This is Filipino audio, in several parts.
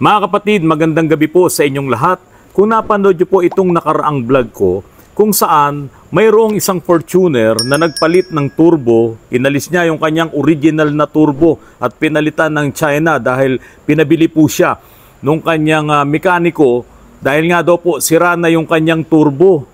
Mga kapatid, magandang gabi po sa inyong lahat. Kung napanood niyo po itong nakaraang vlog ko, kung saan mayroong isang Fortuner na nagpalit ng turbo, inalis niya yung kanyang original na turbo at pinalitan ng China dahil pinabili po siya nung kanyang uh, mekaniko dahil nga daw po sira na yung kanyang turbo.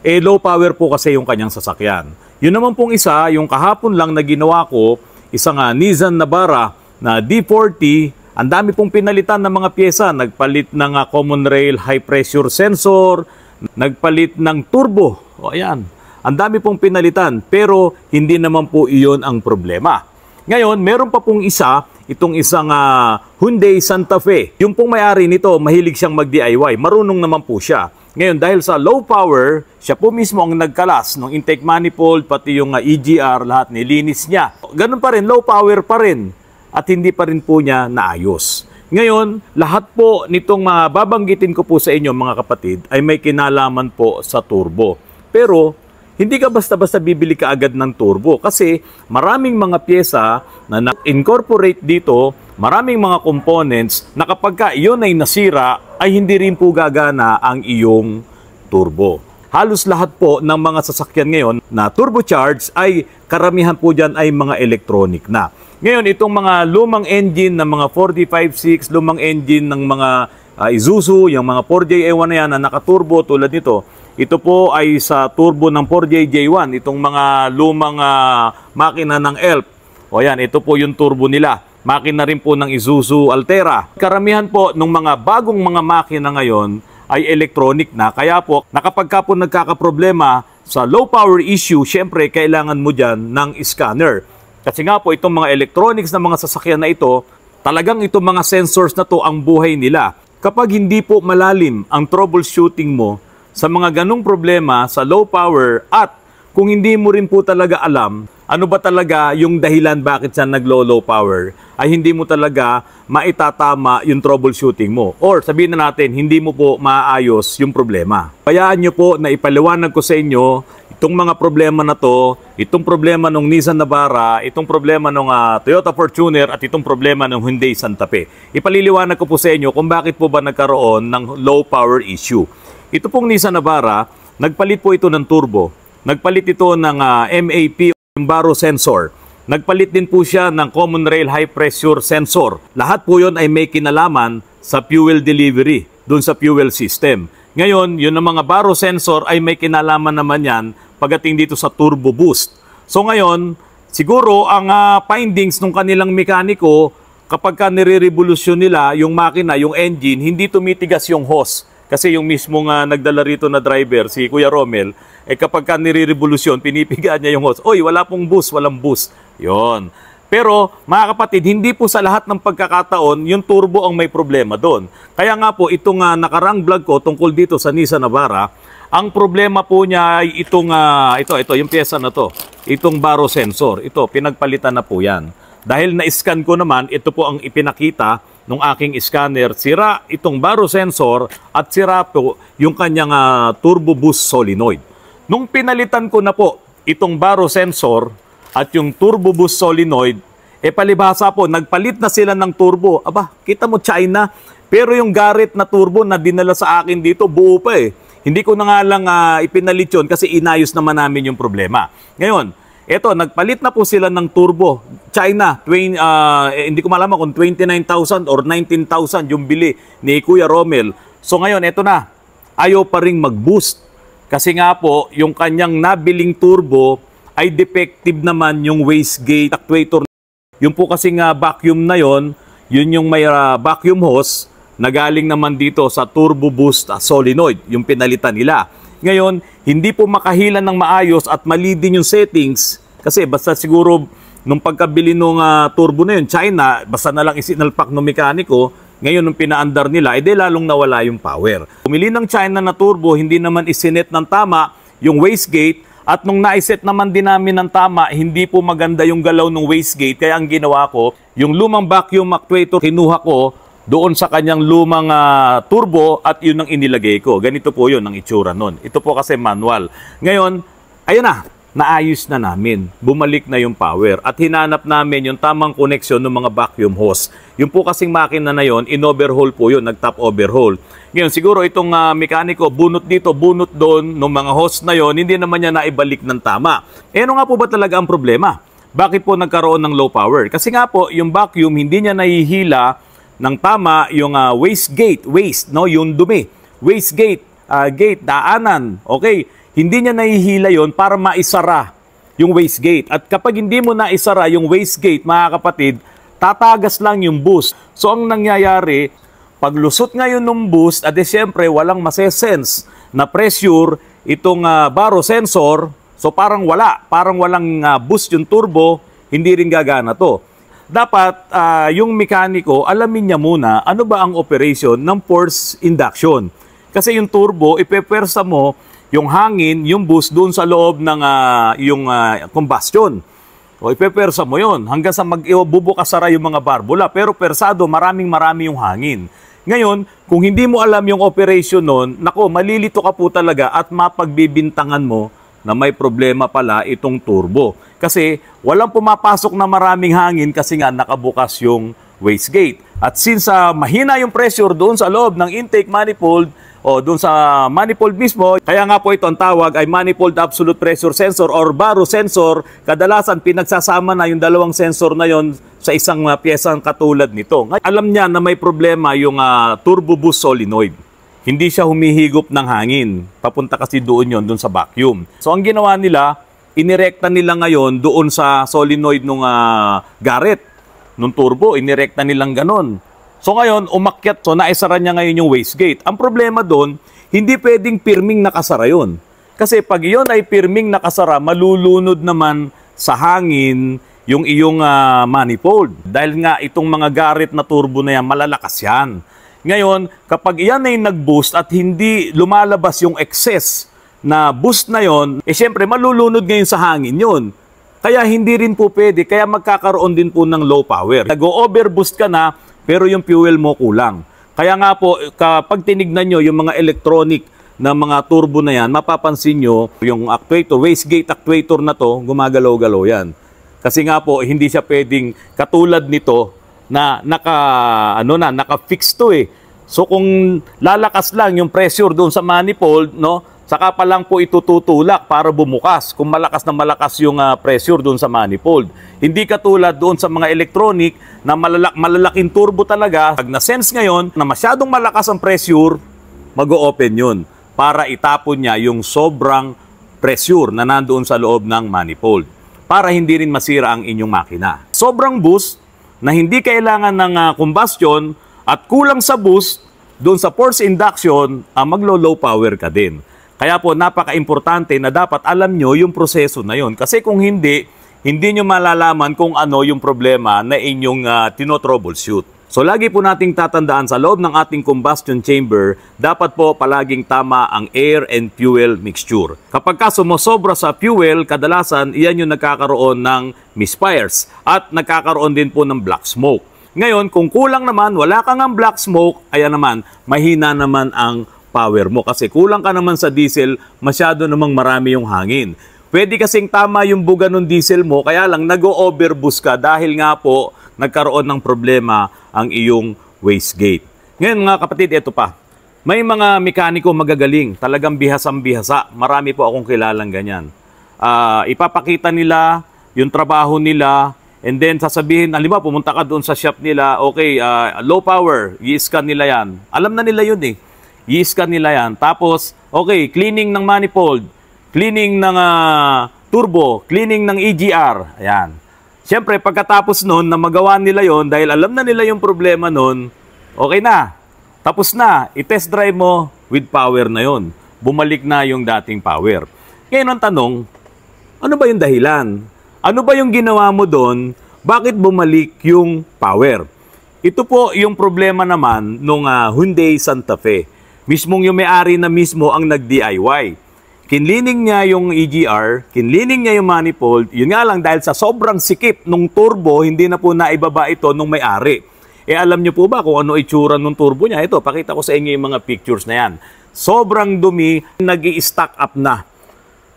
Eh low power po kasi yung kanyang sasakyan. Yun naman pong isa, yung kahapon lang na ginawa ko, isang uh, Nissan Navara na D40 ang dami pong pinalitan ng mga pyesa. Nagpalit ng uh, common rail high pressure sensor, nagpalit ng turbo. O ayan, ang dami pong pinalitan pero hindi naman po iyon ang problema. Ngayon, meron pa pong isa, itong isang uh, Hyundai Santa Fe. Yung pong may-ari nito, mahilig siyang mag-DIY. Marunong naman po siya. Ngayon, dahil sa low power, siya po mismo ang nagkalas ng intake manifold, pati yung uh, ah, EGR, lahat nilinis niya. Ganun pa rin, low power pa rin at hindi pa rin po niya naayos. Ngayon, lahat po nitong mga babanggitin ko po sa inyo mga kapatid ay may kinalaman po sa turbo. Pero hindi ka basta-basta bibili ka agad ng turbo kasi maraming mga pyesa na na-incorporate dito, maraming mga components na kapag ka iyon ay nasira ay hindi rin po gagana ang iyong turbo halos lahat po ng mga sasakyan ngayon na turbocharged ay karamihan po dyan ay mga electronic na. Ngayon, itong mga lumang engine ng mga 4D56, lumang engine ng mga uh, Isuzu, yung mga 4JA1 na yan na nakaturbo tulad nito, ito po ay sa turbo ng 4JJ1, itong mga lumang uh, makina ng ELF. O yan, ito po yung turbo nila. Makina rin po ng Isuzu Altera. Karamihan po ng mga bagong mga makina ngayon ay electronic na. Kaya po, nakapag ka po nagkakaproblema sa low power issue, syempre kailangan mo dyan ng scanner. Kasi nga po, itong mga electronics ng mga sasakyan na ito, talagang itong mga sensors na to ang buhay nila. Kapag hindi po malalim ang troubleshooting mo sa mga ganong problema sa low power at kung hindi mo rin po talaga alam ano ba talaga yung dahilan bakit siya naglo-low power ay hindi mo talaga maitatama yung troubleshooting mo. Or sabihin na natin, hindi mo po maayos yung problema. Payaan nyo po na ipaliwanag ko sa inyo itong mga problema na to, itong problema ng Nissan Navara, itong problema ng uh, ah, Toyota Fortuner at itong problema ng Hyundai Santa Fe. Ipaliliwanag ko po sa inyo kung bakit po ba nagkaroon ng low power issue. Ito pong Nissan Navara, nagpalit po ito ng turbo. Nagpalit ito ng uh, ah, MAP yung baro sensor. Nagpalit din po siya ng common rail high pressure sensor. Lahat po yon ay may kinalaman sa fuel delivery, dun sa fuel system. Ngayon, yun ang mga baro sensor ay may kinalaman naman yan pagdating dito sa turbo boost. So ngayon, siguro ang uh, findings ng kanilang mekaniko kapag ka nire-revolusyon nila yung makina, yung engine, hindi tumitigas yung hose kasi yung mismo nga nagdala rito na driver, si Kuya Romel, eh kapag ka nire-revolusyon, pinipigaan niya yung host, Oy, wala pong bus, walang bus. Yon. Pero mga kapatid, hindi po sa lahat ng pagkakataon yung turbo ang may problema doon. Kaya nga po itong uh, nakarang vlog ko tungkol dito sa Nissan Navara, ang problema po niya ay itong uh, ito ito yung piyesa na to, itong baro sensor. Ito pinagpalitan na po 'yan. Dahil na-scan ko naman, ito po ang ipinakita nung aking scanner, sira itong baro sensor at sira po yung kanyang uh, ah, turbo boost solenoid. Nung pinalitan ko na po itong baro sensor at yung turbo boost solenoid, e eh, palibhasa po, nagpalit na sila ng turbo. Aba, kita mo China, pero yung garit na turbo na dinala sa akin dito, buo pa eh. Hindi ko na nga lang uh, ipinalit yun kasi inayos naman namin yung problema. Ngayon, ito, nagpalit na po sila ng turbo. China, 20, uh, ah, eh, hindi ko malaman kung 29,000 or 19,000 yung bili ni Kuya Romel. So ngayon, ito na. Ayaw pa ring mag-boost. Kasi nga po, yung kanyang nabiling turbo ay defective naman yung wastegate actuator. Yung po kasing uh, vacuum na yon, yun yung may uh, vacuum hose na galing naman dito sa turbo boost uh, solenoid, yung pinalitan nila. Ngayon, hindi po makahilan ng maayos at mali din yung settings kasi basta siguro nung pagkabili nung uh, turbo na yun, China, basta na lang isinalpak ng mekaniko, ngayon nung pinaandar nila, ay eh, edi lalong nawala yung power. Pumili ng China na turbo, hindi naman isinet ng tama yung wastegate at nung naiset naman din namin ng tama, hindi po maganda yung galaw ng wastegate. Kaya ang ginawa ko, yung lumang vacuum actuator kinuha ko doon sa kanyang lumang uh, turbo at yun ang inilagay ko. Ganito po yun ang itsura nun. Ito po kasi manual. Ngayon, ayun na, naayos na namin. Bumalik na yung power at hinanap namin yung tamang koneksyon ng mga vacuum hose. Yung po kasing makina na yon, in-overhaul po yun, nag-top overhaul. Ngayon, siguro itong uh, mekaniko, bunot dito, bunot doon, ng mga hose na yon, hindi naman niya naibalik ng tama. Eh ano nga po ba talaga ang problema? Bakit po nagkaroon ng low power? Kasi nga po, yung vacuum, hindi niya nahihila ng tama yung uh, waste gate, waste, no, yung dumi. Waste gate, uh, gate, daanan. Okay? Hindi niya nahihila yon para maisara yung waste gate. At kapag hindi mo naisara yung waste gate, mga kapatid, tatagas lang yung boost. So ang nangyayari, paglusot ngayon ng boost, at eh, siyempre walang masesense na pressure itong uh, baro sensor, so parang wala, parang walang uh, boost yung turbo, hindi rin gagana to dapat uh, yung mekaniko alamin niya muna ano ba ang operation ng force induction. Kasi yung turbo, ipepersa mo yung hangin, yung boost doon sa loob ng uh, yung uh, combustion. O ipepersa mo yon hanggang sa mag-bubukasara eh, yung mga barbula. Pero persado, maraming marami yung hangin. Ngayon, kung hindi mo alam yung operation nun, nako, malilito ka po talaga at mapagbibintangan mo na may problema pala itong turbo. Kasi walang pumapasok na maraming hangin kasi nga nakabukas yung wastegate. At since uh, mahina yung pressure doon sa loob ng intake manifold o doon sa manifold mismo, kaya nga po ito ang tawag ay manifold absolute pressure sensor or baro sensor. Kadalasan pinagsasama na yung dalawang sensor na yon sa isang uh, piyesang katulad nito. Alam niya na may problema yung uh, turbo boost solenoid. Hindi siya humihigop ng hangin. Papunta kasi doon yon doon sa vacuum. So ang ginawa nila, inirekta nila ngayon doon sa solenoid ng uh, ah, Garrett, nung turbo, inirekta nilang ganon. So ngayon, umakyat to, naisara niya ngayon yung wastegate. Ang problema doon, hindi pwedeng pirming nakasara yon. Kasi pag yon ay pirming nakasara, malulunod naman sa hangin yung iyong uh, manifold. Dahil nga itong mga garit na turbo na yan, malalakas yan. Ngayon, kapag yan ay nag-boost at hindi lumalabas yung excess na boost na yon, eh siyempre malulunod ngayon sa hangin yon. Kaya hindi rin po pwede, kaya magkakaroon din po ng low power. Nag-overboost ka na, pero yung fuel mo kulang. Kaya nga po, kapag tinignan nyo yung mga electronic na mga turbo na yan, mapapansin nyo yung actuator, wastegate actuator na to, gumagalaw-galaw yan. Kasi nga po, hindi siya pwedeng katulad nito na naka ano na naka-fix to eh. So kung lalakas lang yung pressure doon sa manifold, no? Saka pa lang po itututulak para bumukas kung malakas na malakas yung uh, pressure doon sa manifold. Hindi katulad doon sa mga electronic na malalak malalaking turbo talaga. Pag na-sense ngayon na masyadong malakas ang pressure, mag-open o yun para itapon niya yung sobrang pressure na nandoon sa loob ng manifold para hindi rin masira ang inyong makina. Sobrang boost, na hindi kailangan ng uh, combustion at kulang sa boost, doon sa force induction, uh, maglo-low power ka din. Kaya po napaka-importante na dapat alam nyo yung proseso na yun. Kasi kung hindi, hindi nyo malalaman kung ano yung problema na inyong uh, tinotroubleshoot. So lagi po nating tatandaan sa loob ng ating combustion chamber, dapat po palaging tama ang air and fuel mixture. Kapag ka sumosobra sa fuel, kadalasan iyan yung nagkakaroon ng misfires at nagkakaroon din po ng black smoke. Ngayon, kung kulang naman, wala ka ang black smoke, ayan naman, mahina naman ang power mo kasi kulang ka naman sa diesel, masyado namang marami yung hangin. Pwede kasing tama yung buga ng diesel mo, kaya lang nag-overboost ka dahil nga po nagkaroon ng problema ang iyong wastegate. Ngayon mga kapatid, ito pa. May mga mekaniko magagaling, talagang bihasang-bihasa. Marami po akong kilalang ganyan. Uh, ipapakita nila yung trabaho nila, and then sasabihin, ah, alimba, pumunta ka doon sa shop nila, okay, uh, low power, i-scan nila yan. Alam na nila yun eh. I-scan nila yan. Tapos, okay, cleaning ng manifold, cleaning ng uh, turbo, cleaning ng EGR. Ayan. Siyempre, pagkatapos nun na magawa nila yon dahil alam na nila yung problema nun, okay na. Tapos na, i-test drive mo with power na yon. Bumalik na yung dating power. Ngayon ang tanong, ano ba yung dahilan? Ano ba yung ginawa mo doon? Bakit bumalik yung power? Ito po yung problema naman nung uh, Hyundai Santa Fe. Mismong yung may-ari na mismo ang nag-DIY kinlining niya yung EGR, kinlining niya yung manifold, yun nga lang dahil sa sobrang sikip nung turbo, hindi na po naibaba ito nung may-ari. E alam niyo po ba kung ano itsura nung turbo niya? Ito, pakita ko sa inyo yung mga pictures na yan. Sobrang dumi, nag stack up na.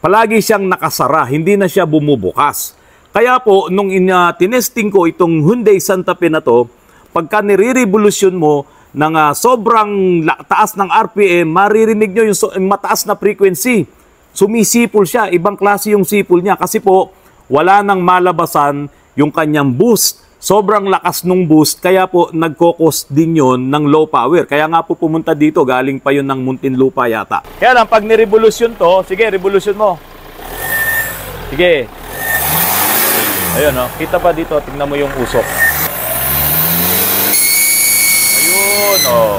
Palagi siyang nakasara, hindi na siya bumubukas. Kaya po, nung ina ah, tinesting ko itong Hyundai Santa Fe na to, pagka nire-revolution mo, nang uh, ah, sobrang taas ng RPM, maririnig nyo yung so- mataas na frequency sumisipol siya. Ibang klase yung sipol niya kasi po wala nang malabasan yung kanyang boost. Sobrang lakas nung boost kaya po nagkokos din yon ng low power. Kaya nga po pumunta dito galing pa yon ng Muntinlupa yata. Kaya lang pag nirevolusyon to, sige revolusyon mo. Sige. Ayun oh, kita pa dito, tingnan mo yung usok. Ayun oh.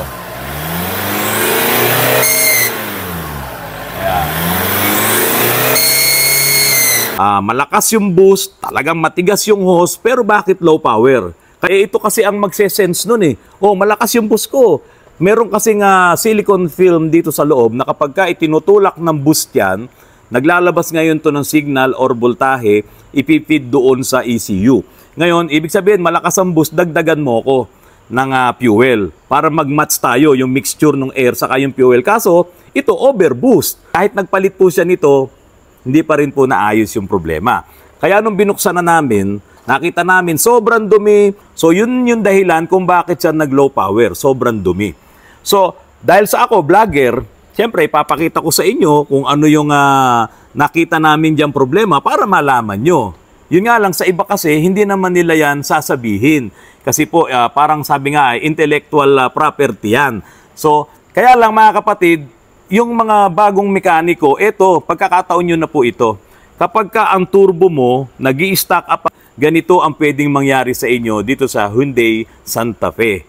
Uh, malakas yung boost, talagang matigas yung hose, pero bakit low power? Kaya ito kasi ang magse-sense nun eh. Oh, malakas yung boost ko. Meron kasi uh, silicone film dito sa loob na kapag ka itinutulak ng boost yan, naglalabas ngayon to ng signal or voltahe, ipipid doon sa ECU. Ngayon, ibig sabihin, malakas ang boost, dagdagan mo ko ng uh, fuel para magmatch tayo yung mixture ng air sa yung fuel. Kaso, ito overboost. Kahit nagpalit po siya nito, hindi pa rin po naayos yung problema. Kaya nung binuksan na namin, nakita namin sobrang dumi. So yun yung dahilan kung bakit siya nag-low power, sobrang dumi. So dahil sa ako, vlogger, siyempre ipapakita ko sa inyo kung ano yung uh, nakita namin diyang problema para malaman nyo. Yun nga lang, sa iba kasi, hindi naman nila yan sasabihin. Kasi po, uh, parang sabi nga, intellectual uh, property yan. So, kaya lang mga kapatid, yung mga bagong mekaniko, ito, pagkakataon nyo na po ito. Kapag ka ang turbo mo, nag stack up, ganito ang pwedeng mangyari sa inyo dito sa Hyundai Santa Fe.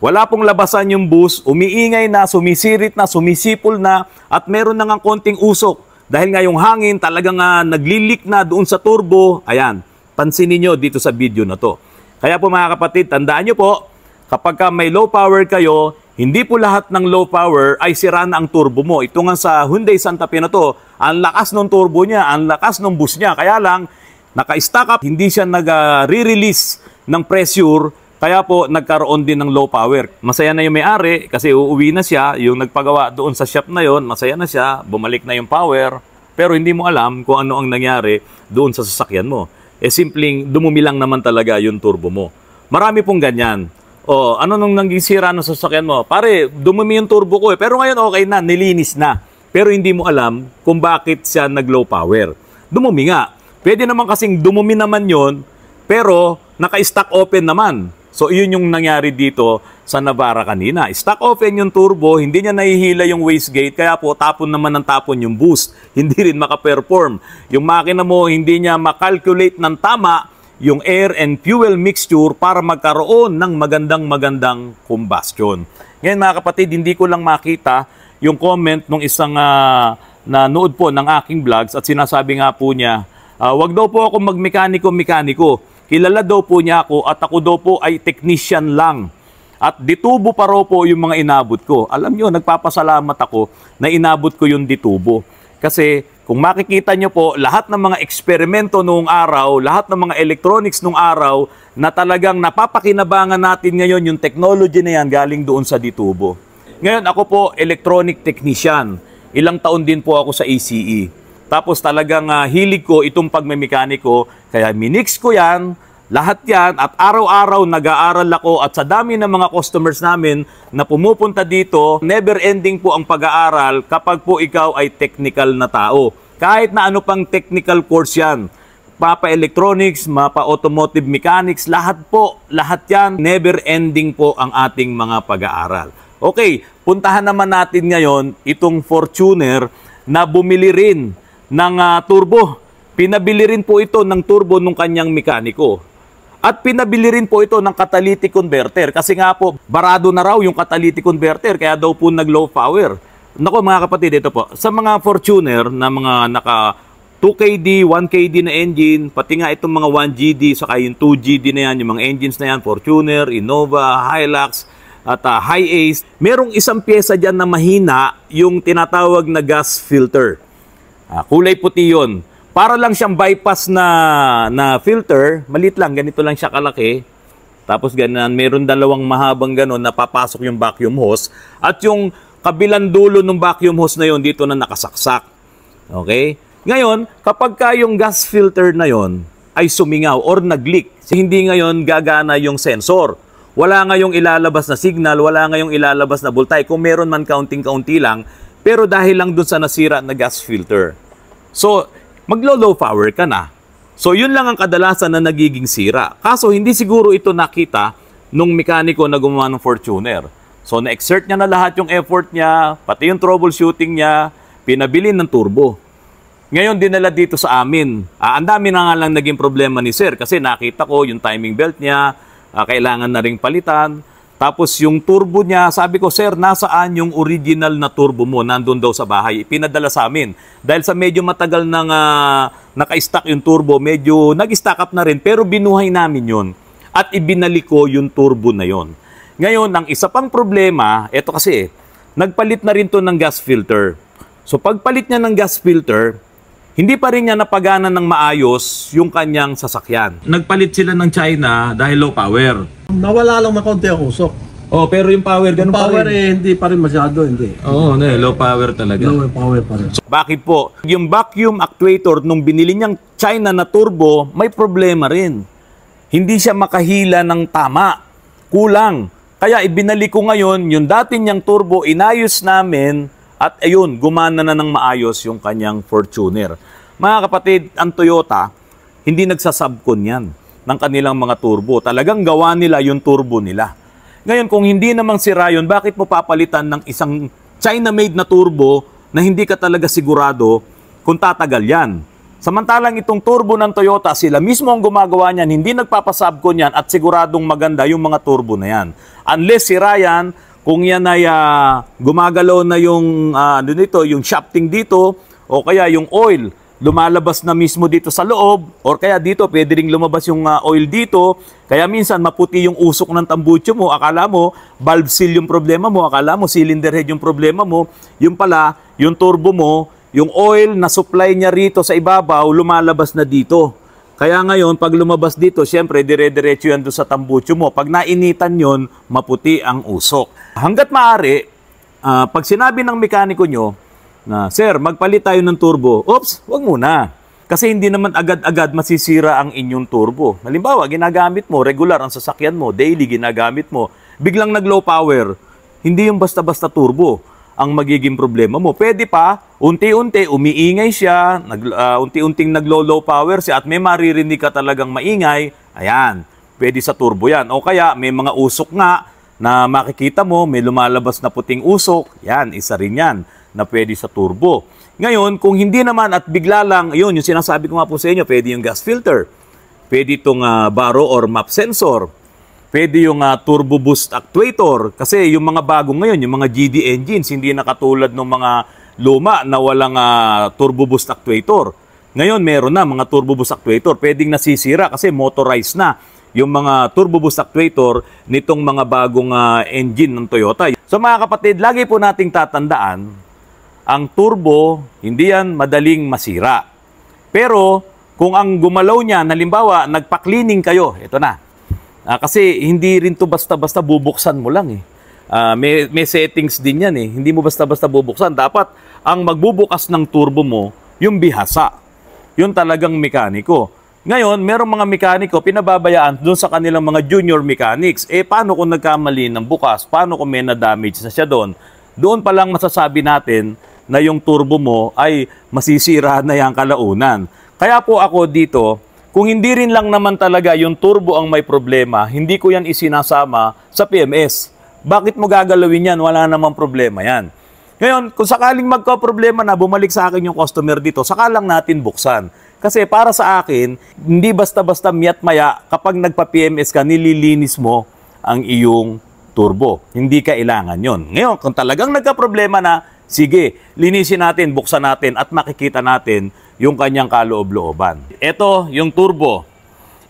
Wala pong labasan yung bus, umiingay na, sumisirit na, sumisipol na, at meron na ng konting usok. Dahil nga yung hangin talagang uh, naglilik na doon sa turbo, ayan, pansinin nyo dito sa video na to. Kaya po mga kapatid, tandaan nyo po, kapag ka may low power kayo, hindi po lahat ng low power ay sira na ang turbo mo. Ito nga sa Hyundai Santa Fe na to, ang lakas ng turbo niya, ang lakas ng boost niya. Kaya lang, naka-stack up, hindi siya nag-re-release ng pressure, kaya po nagkaroon din ng low power. Masaya na yung may-ari kasi uuwi na siya, yung nagpagawa doon sa shop na yon, masaya na siya, bumalik na yung power, pero hindi mo alam kung ano ang nangyari doon sa sasakyan mo. Eh simpleng dumumi lang naman talaga yung turbo mo. Marami pong ganyan. Oh, ano nung naging sira ng sasakyan mo? Pare, dumumi yung turbo ko eh. Pero ngayon okay na, nilinis na. Pero hindi mo alam kung bakit siya nag-low power. Dumumi nga. Pwede naman kasing dumumi naman yon pero naka-stock open naman. So, iyon yung nangyari dito sa Navara kanina. Stock open yung turbo, hindi niya nahihila yung wastegate, kaya po tapon naman ng tapon yung boost. Hindi rin makaperform. Yung makina mo, hindi niya makalculate ng tama yung air and fuel mixture para magkaroon ng magandang magandang combustion. Ngayon mga kapatid, hindi ko lang makita yung comment ng isang uh, nanood po ng aking vlogs at sinasabi nga po niya, uh, wag daw po ako magmekaniko-mekaniko. Kilala daw po niya ako at ako daw po ay technician lang. At ditubo pa raw po yung mga inabot ko. Alam niyo, nagpapasalamat ako na inabot ko yung ditubo. Kasi kung makikita nyo po, lahat ng mga eksperimento noong araw, lahat ng mga electronics noong araw, na talagang napapakinabangan natin ngayon yung technology na yan galing doon sa Ditubo. Ngayon ako po, electronic technician. Ilang taon din po ako sa ACE. Tapos talagang uh, hilig ko itong pagmemekaniko, kaya minix ko yan, lahat yan at araw-araw nag-aaral ako at sa dami ng mga customers namin na pumupunta dito, never ending po ang pag-aaral kapag po ikaw ay technical na tao. Kahit na ano pang technical course yan, mapa electronics, mapa automotive mechanics, lahat po, lahat yan, never ending po ang ating mga pag-aaral. Okay, puntahan naman natin ngayon itong Fortuner na bumili rin ng uh, turbo. Pinabili rin po ito ng turbo nung kanyang mekaniko. At pinabili rin po ito ng catalytic converter kasi nga po barado na raw yung catalytic converter kaya daw po nag low power. Nako mga kapatid, ito po. Sa mga Fortuner na mga naka 2KD, 1KD na engine, pati nga itong mga 1GD, saka yung 2GD na yan, yung mga engines na yan, Fortuner, Innova, Hilux, at uh, High Ace, merong isang pyesa dyan na mahina, yung tinatawag na gas filter. Uh, kulay puti yon para lang siyang bypass na, na filter, maliit lang, ganito lang siya kalaki. Tapos ganun, mayroon dalawang mahabang ganun na papasok yung vacuum hose. At yung kabilang dulo ng vacuum hose na yon dito na nakasaksak. Okay? Ngayon, kapag ka yung gas filter na yon ay sumingaw or nag-leak, hindi ngayon gagana yung sensor wala ngayong ilalabas na signal, wala ngayong ilalabas na bultay. Kung meron man kaunting-kaunti lang, pero dahil lang dun sa nasira na gas filter. So, maglo-low power ka na. So yun lang ang kadalasan na nagiging sira. Kaso hindi siguro ito nakita nung mekaniko na gumawa ng Fortuner. So na-exert niya na lahat yung effort niya, pati yung troubleshooting niya, pinabili ng turbo. Ngayon dinala dito sa amin. Ah, ang dami na nga lang naging problema ni sir kasi nakita ko yung timing belt niya, ah, kailangan na ring palitan. Tapos yung turbo niya, sabi ko, sir, nasaan yung original na turbo mo? Nandun daw sa bahay. Pinadala sa amin. Dahil sa medyo matagal nang uh, ah, naka-stack yung turbo, medyo nag-stack up na rin. Pero binuhay namin yun. At ibinalik ko yung turbo na yon. Ngayon, ang isa pang problema, eto kasi, nagpalit na rin to ng gas filter. So pagpalit niya ng gas filter, hindi pa rin niya napagana ng maayos yung kanyang sasakyan. Nagpalit sila ng China dahil low power. Nawala lang na konti ang usok. Oh, pero yung power, ganun pa Power eh, hindi pa rin masyado, hindi. Oo, oh, low power talaga. Low power pa rin. Bakit po? Yung vacuum actuator nung binili niyang China na turbo, may problema rin. Hindi siya makahila ng tama. Kulang. Kaya ibinalik ko ngayon, yung dati niyang turbo, inayos namin, at ayun, gumana na ng maayos yung kanyang Fortuner. Mga kapatid, ang Toyota, hindi nagsasubcon yan ng kanilang mga turbo. Talagang gawa nila yung turbo nila. Ngayon, kung hindi namang sira yun, bakit mo papalitan ng isang China-made na turbo na hindi ka talaga sigurado kung tatagal yan? Samantalang itong turbo ng Toyota, sila mismo ang gumagawa niyan, hindi nagpapasabcon yan at siguradong maganda yung mga turbo na yan. Unless si Ryan kung yan ay uh, gumagalaw na yung uh, ano nito, yung shafting dito o kaya yung oil lumalabas na mismo dito sa loob or kaya dito pwede ring lumabas yung uh, oil dito kaya minsan maputi yung usok ng tambutso mo akala mo valve seal yung problema mo akala mo cylinder head yung problema mo yung pala yung turbo mo yung oil na supply niya rito sa ibabaw lumalabas na dito kaya ngayon, pag lumabas dito, siyempre, dire-diretso yan doon sa tambucho mo. Pag nainitan yon maputi ang usok. Hanggat maaari, uh, pag sinabi ng mekaniko nyo na, Sir, magpalit tayo ng turbo. Oops, wag muna. Kasi hindi naman agad-agad masisira ang inyong turbo. Halimbawa, ginagamit mo, regular ang sasakyan mo, daily ginagamit mo, biglang nag-low power, hindi yung basta-basta turbo ang magiging problema mo. Pwede pa, unti-unti, umiingay siya, nag, uh, unti-unting naglo-low power siya at may maririnig ka talagang maingay, ayan, pwede sa turbo yan. O kaya, may mga usok nga na makikita mo, may lumalabas na puting usok, yan, isa rin yan na pwede sa turbo. Ngayon, kung hindi naman at bigla lang, yun, yung sinasabi ko nga po sa inyo, pwede yung gas filter, pwede itong uh, baro or map sensor, pwede yung uh, turbo boost actuator kasi yung mga bago ngayon, yung mga GD engines, hindi nakatulad ng mga luma na walang uh, turbo boost actuator. Ngayon meron na mga turbo boost actuator, pwedeng nasisira kasi motorized na yung mga turbo boost actuator nitong mga bagong uh, engine ng Toyota. So mga kapatid, lagi po nating tatandaan, ang turbo, hindi yan madaling masira. Pero kung ang gumalaw niya, halimbawa, nagpa-cleaning kayo, ito na, Uh, kasi hindi rin to basta-basta bubuksan mo lang eh. Uh, may, may settings din yan eh. Hindi mo basta-basta bubuksan. Dapat ang magbubukas ng turbo mo, yung bihasa. Yun talagang mekaniko. Ngayon, merong mga mekaniko pinababayaan doon sa kanilang mga junior mechanics. Eh, paano kung nagkamali ng bukas? Paano kung may na-damage na siya doon? Doon pa lang masasabi natin na yung turbo mo ay masisira na yung kalaunan. Kaya po ako dito, kung hindi rin lang naman talaga yung turbo ang may problema, hindi ko yan isinasama sa PMS. Bakit mo gagalawin yan? Wala namang problema yan. Ngayon, kung sakaling magka-problema na bumalik sa akin yung customer dito, saka lang natin buksan. Kasi para sa akin, hindi basta-basta miyat maya kapag nagpa-PMS ka, nililinis mo ang iyong turbo. Hindi kailangan yon. Ngayon, kung talagang nagka-problema na, Sige, linisin natin, buksan natin at makikita natin yung kanyang kaloob-looban. Ito yung turbo.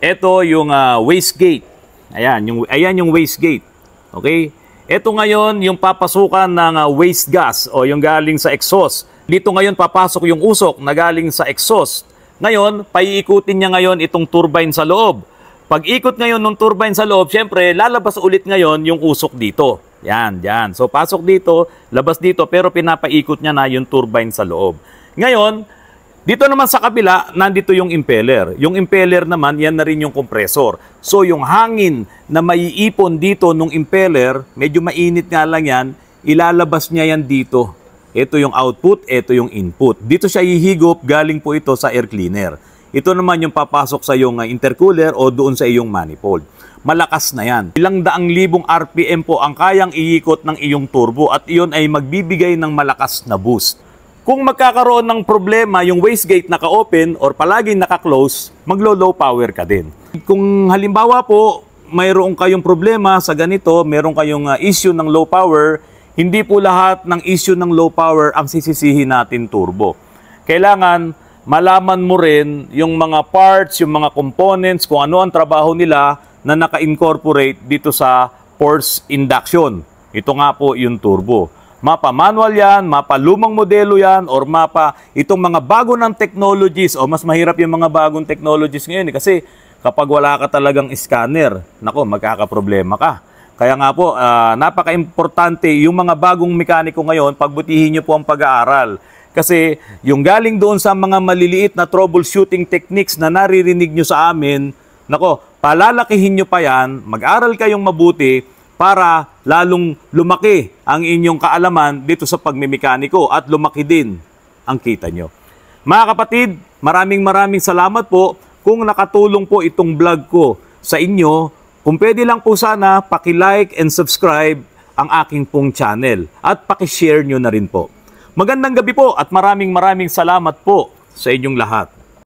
Ito yung uh, ah, wastegate. Ayan, yung ayan yung wastegate. Okay? Ito ngayon yung papasukan ng uh, waste gas o yung galing sa exhaust. Dito ngayon papasok yung usok na galing sa exhaust. Ngayon, paiikutin niya ngayon itong turbine sa loob. Pag ikot ngayon ng turbine sa loob, syempre lalabas ulit ngayon yung usok dito. Yan, yan. So pasok dito, labas dito, pero pinapaikot niya na yung turbine sa loob. Ngayon, dito naman sa kabila, nandito yung impeller. Yung impeller naman, yan na rin yung compressor. So yung hangin na maiipon dito nung impeller, medyo mainit nga lang yan, ilalabas niya yan dito. Ito yung output, ito yung input. Dito siya ihigop, galing po ito sa air cleaner. Ito naman yung papasok sa iyong uh, intercooler o doon sa iyong manifold malakas na yan. Ilang daang libong RPM po ang kayang iikot ng iyong turbo at iyon ay magbibigay ng malakas na boost. Kung magkakaroon ng problema yung wastegate naka-open or palaging naka-close, maglo-low power ka din. Kung halimbawa po, mayroon kayong problema sa ganito, mayroong kayong ah, issue ng low power, hindi po lahat ng issue ng low power ang sisisihin natin turbo. Kailangan malaman mo rin yung mga parts, yung mga components, kung ano ang trabaho nila na naka-incorporate dito sa force induction. Ito nga po yung turbo. Mapa manual yan, mapa lumang modelo yan, or mapa itong mga bago ng technologies, o mas mahirap yung mga bagong technologies ngayon eh, kasi kapag wala ka talagang scanner, nako, magkakaproblema ka. Kaya nga po, uh, napaka-importante yung mga bagong mekaniko ngayon, pagbutihin nyo po ang pag-aaral. Kasi yung galing doon sa mga maliliit na troubleshooting techniques na naririnig nyo sa amin, nako, palalakihin nyo pa yan, mag-aral kayong mabuti para lalong lumaki ang inyong kaalaman dito sa pagmimikaniko at lumaki din ang kita nyo. Mga kapatid, maraming maraming salamat po kung nakatulong po itong vlog ko sa inyo. Kung pwede lang po sana, paki-like and subscribe ang aking pong channel at paki-share nyo na rin po. Magandang gabi po at maraming maraming salamat po sa inyong lahat.